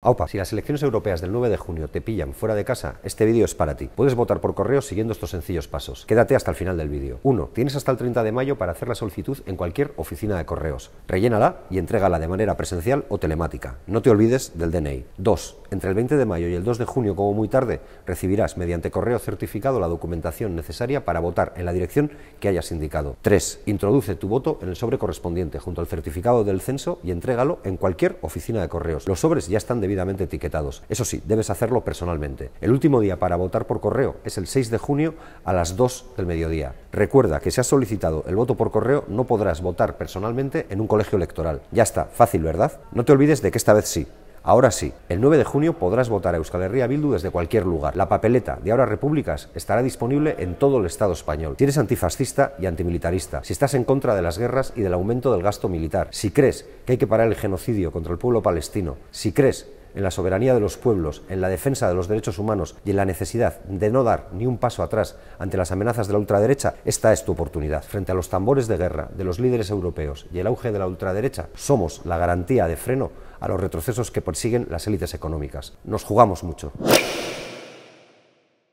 Aupa, si las elecciones europeas del 9 de junio te pillan fuera de casa, este vídeo es para ti. Puedes votar por correo siguiendo estos sencillos pasos. Quédate hasta el final del vídeo. 1. Tienes hasta el 30 de mayo para hacer la solicitud en cualquier oficina de correos. Rellénala y entrégala de manera presencial o telemática. No te olvides del DNI. 2. Entre el 20 de mayo y el 2 de junio, como muy tarde, recibirás mediante correo certificado la documentación necesaria para votar en la dirección que hayas indicado. 3. Introduce tu voto en el sobre correspondiente junto al certificado del censo y entrégalo en cualquier oficina de correos. Los sobres ya están de etiquetados. Eso sí, debes hacerlo personalmente. El último día para votar por correo es el 6 de junio a las 2 del mediodía. Recuerda que si has solicitado el voto por correo no podrás votar personalmente en un colegio electoral. Ya está, fácil, ¿verdad? No te olvides de que esta vez sí. Ahora sí, el 9 de junio podrás votar a Euskal Herria Bildu desde cualquier lugar. La papeleta de Ahora Repúblicas estará disponible en todo el Estado español. Si eres antifascista y antimilitarista, si estás en contra de las guerras y del aumento del gasto militar, si crees que hay que parar el genocidio contra el pueblo palestino, si crees en la soberanía de los pueblos, en la defensa de los derechos humanos y en la necesidad de no dar ni un paso atrás ante las amenazas de la ultraderecha, esta es tu oportunidad. Frente a los tambores de guerra de los líderes europeos y el auge de la ultraderecha, somos la garantía de freno a los retrocesos que persiguen las élites económicas. Nos jugamos mucho.